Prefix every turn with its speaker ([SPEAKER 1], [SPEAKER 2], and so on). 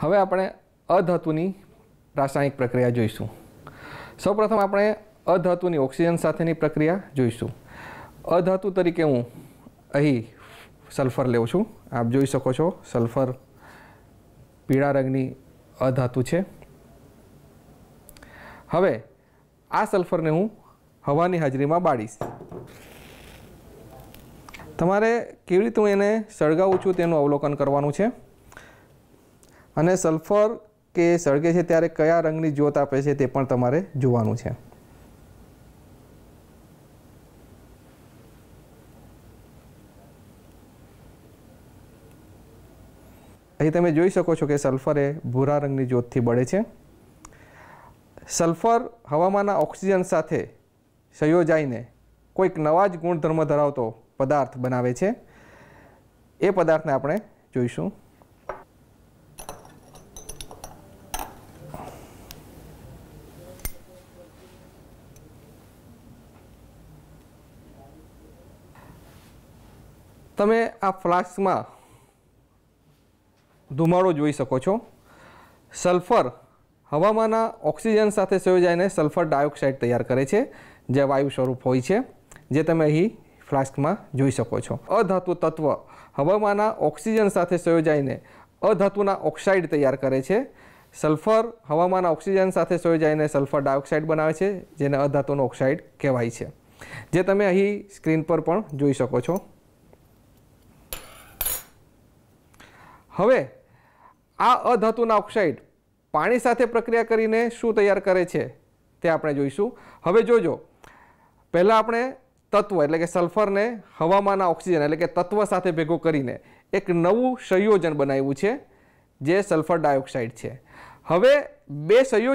[SPEAKER 1] હવે આપણે અધાતુની રાસાયણિક પ્રક્રિયા જોઈશું સૌપ્રથમ આપણે અધાતુની ઓક્સિજન સાથેની પ્રક્રિયા જોઈશું અધાતુ તરીકે હું અહીં સલ્ફર લેઉં છું આપ જોઈ શકો છો સલ્ફર પીળા રંગની અધાતુ છે હવે આ સલ્ફરને હું હવાની હાજરીમાં બાળીશ તમારે કેવી રીતે હું એને સળગાવું છું તેનું અવલોકન કરવાનું છે અને સલ્ફર કે સળગે છે ત્યારે કયા રંગની જ્યોત આપે છે તે પણ તમારે જોવાનું છે અહીં તમે જોઈ શકો છો કે સલ્ફર એ ભૂરા રંગની જ્યોતથી બળે છે સલ્ફર હવામાંના ઓક્સિજન સાથે સંયોજાઈને કોઈક નવા જ ગુણધર્મ ધરાવતો પદાર્થ બનાવે છે એ પદાર્થને આપણે જોઈશું તમે આ ફ્લાસ્કમાં ધુમાડો જોઈ શકો છો સલ્ફર હવામાંના ઓક્સિજન સાથે સંયોજાઈને સલ્ફર ડાયોક્સાઇડ તૈયાર કરે છે જે વાયુ સ્વરૂપ હોય છે જે તમે અહીં ફ્લાસ્કમાં જોઈ શકો છો અધાતુ તત્વ હવામાંના ઓક્સિજન સાથે સંયોજાઈને અધાતુના ઓક્સાઇડ તૈયાર કરે છે સલ્ફર હવામાંના ઓક્સિજન સાથે સંયોજાઈને સલ્ફર ડાયોક્સાઇડ બનાવે છે જેને અધાતુનો ઓક્સાઇડ કહેવાય છે જે તમે અહીં સ્ક્રીન પર પણ જોઈ શકો છો હવે આ અધાતુના ઓક્સાઇડ પાણી સાથે પ્રક્રિયા કરીને શું તૈયાર કરે છે તે આપણે જોઈશું હવે જોજો પહેલાં આપણે તત્વ એટલે કે સલ્ફરને હવામાંના ઓક્સિજન એટલે કે તત્વ સાથે ભેગો કરીને એક નવું સંયોજન બનાવ્યું છે જે સલ્ફર ડાયોક્સાઇડ છે હવે બે સંયોજન